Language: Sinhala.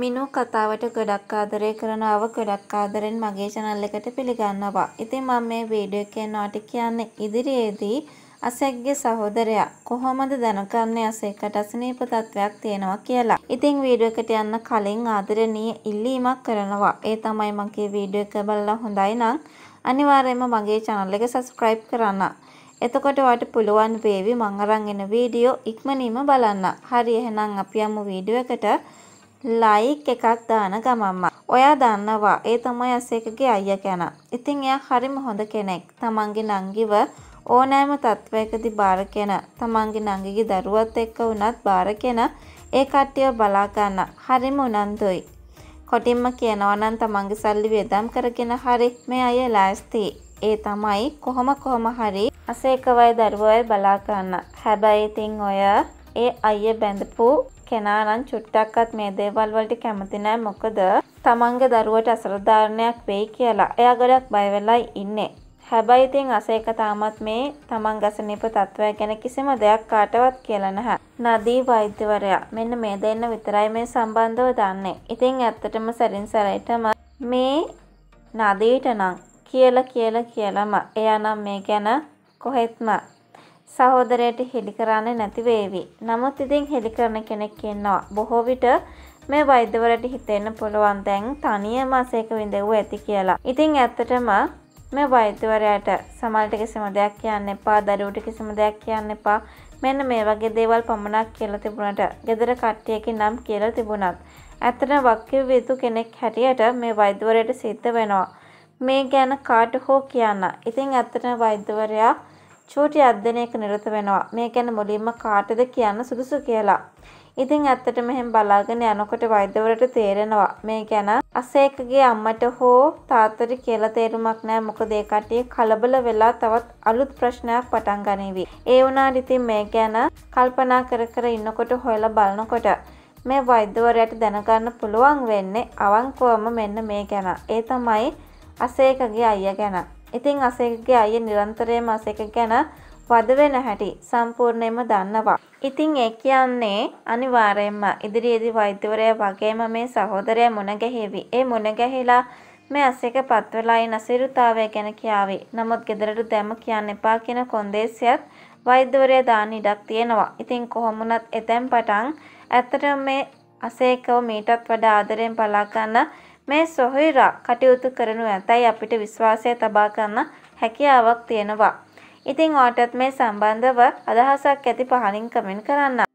මිනු කතාවට ගොඩක් ආදරය කරනව ගොඩක් ආදරෙන් මගේ channel එකට පිළිගන්නවා. ඉතින් මම මේ වීඩියෝ එකේ නොට කියන්නේ ඉදිරියේදී අසෙක්ගේ සහෝදරයා කොහොමද දැනගන්නේ අසෙක්කට අසනීප තත්වයක් තියෙනවා කියලා. ඉතින් වීඩියෝ එකට යන්න කලින් ආදරණීය ඉල්ලීමක් කරනවා. ඒ තමයි මගේ වීඩියෝ එක බලලා හොඳයි නම් අනිවාර්යයෙන්ම මගේ channel එක subscribe කරන්න. එතකොට ඔයාට පුළුවන් වේවි මං අරන් එන වීඩියෝ ඉක්මනින්ම බලන්න. හරි එහෙනම් අපි යමු වීඩියෝ එකට. ලයික් එකක් දාන ගමම්ම. ඔයා දන්නවා ඒ තමයි අසේකගේ අයියා කෙනා. ඉතින් එයා හරිම හොඳ කෙනෙක්. තමන්ගේ නංගිව ඕනෑම තත්ත්වයකදී බාර කෙන තමන්ගේ නංගිගේ දරුවත් එක්ක වුණත් බාර කෙන ඒ කට්ටිය බලා ගන්න හරිම උනන්දුයි. කොටින්ම කියනවා නම් තමන්ගේ සල්ලි වේදම් කරගෙන හරි මේ අය ලෑස්ති. ඒ තමයි කොහොම කොහොම හරි අසේකවයි දරුවයි බලා ගන්න. හැබැයි ඉතින් ඔය ඒ අයිය බැඳපු කෙනා නම් චුට්ටක්වත් මේ දේවල් වලට කැමති නැහැ මොකද තමන්ගේ දරුවට අසරදාරණයක් වෙයි කියලා. එයා ගොඩක් බය වෙලා ඉන්නේ. හැබැයි ඉතින් අසේක තාමත් මේ තමන් ගසනීප තත්ත්වය ගැන කිසිම දෙයක් කාටවත් කියලා නැහැ. නදී වෛද්‍යවරයා මෙන්න මේ දෙන්න විතරයි මේ සම්බන්ධව දන්නේ. ඉතින් ඇත්තටම සරින් සරයිටම මේ නදීට නම් කියලා කියලා කියලම එයා නම් මේ ගැන කොහෙත්ම සහෝදරයට හෙළි කරන්නේ නැති වේවි. නමුත් ඉතින් හෙළි කරන කෙනෙක් ඉන්නවා. බොහෝ විට මේ වෛද්‍යවරට හිතෙන්න පුළුවන් දැන් තනියම අසේක විඳෙව්ව ඇති කියලා. ඉතින් ඇත්තටම මේ වෛද්‍යවරයාට සමහරට කිසිම දෙයක් කියන්න එපා, දරුවට කිසිම දෙයක් කියන්න එපා. මෙන්න මේ වගේ දේවල් පමණක් කියලා තිබුණට, gedara කට්ටියකින් නම් කියලා තිබුණත්, ඇත්තටම වක්කිව යුතු කෙනෙක් හැටියට මේ වෛද්‍යවරයාට සිද්ධ වෙනවා. මේ ගැන කාට හෝ කියන්න. ඉතින් ඇත්තටම වෛද්‍යවරයා චූටි අධ්‍යනයක නිරත වෙනවා. මේ ගැන මුලින්ම කාටද කියන්න සුදුසු කියලා. ඉතින් ඇත්තටම එහෙම බලාගෙන යනකොට වෛද්‍යවරට තේරෙනවා මේ ගැන අසේකගේ අම්මට හෝ තාත්තට කියලා තේරුමක් නැහැ මොකද ඒ කට්ටිය කලබල වෙලා තවත් අලුත් ප්‍රශ්නයක් පටන් ගනීවි. ඒ වුණාට ඉතින් මේ ගැන කල්පනා කර කර ඉන්නකොට හොයලා බලනකොට මේ වෛද්‍යවරයාට දැනගන්න පුළුවන් වෙන්නේ අවංකවම මෙන්න මේ ගැන. ඒ තමයි අසේකගේ අයියා ගැන. ඉතින් අසේකගේ අය නිරන්තරයම අසේක ගැන වද වෙන හැටි සම්පූර්ණයෙන්ම දන්නවා. ඉතින් ඒ කියන්නේ අනිවාර්යයෙන්ම ඉදිරියේදී වෛද්‍යවරයා වගේම මේ සහෝදරයා මුණ ගැහිවි. ඒ මුණ ගැහිලා මේ අසේක පත්වලා ඉන අසිරුතාවය ගැන කියාවි. නමුත් ගෙදරට දැම කියන්න එපා කියන කොන්දේසියත් වෛද්‍යවරයා දාන්න ඉඩක් තියෙනවා. ඉතින් කොහොමුණත් එතෙන් පටන් ඇත්තටම මේ අසේකව මීටත් වඩා ආදරෙන් බලා ගන්න මේ සොහොයුරා කටයුතු කරනු ඇතැයි අපිට විශ්වාසය තබා ගන්න හැකියාවක් තියෙනවා. ඉතින් ඔයාටත් මේ සම්බන්ධව අදහසක් ඇති පහලින් කමෙන්ට් කරන්න.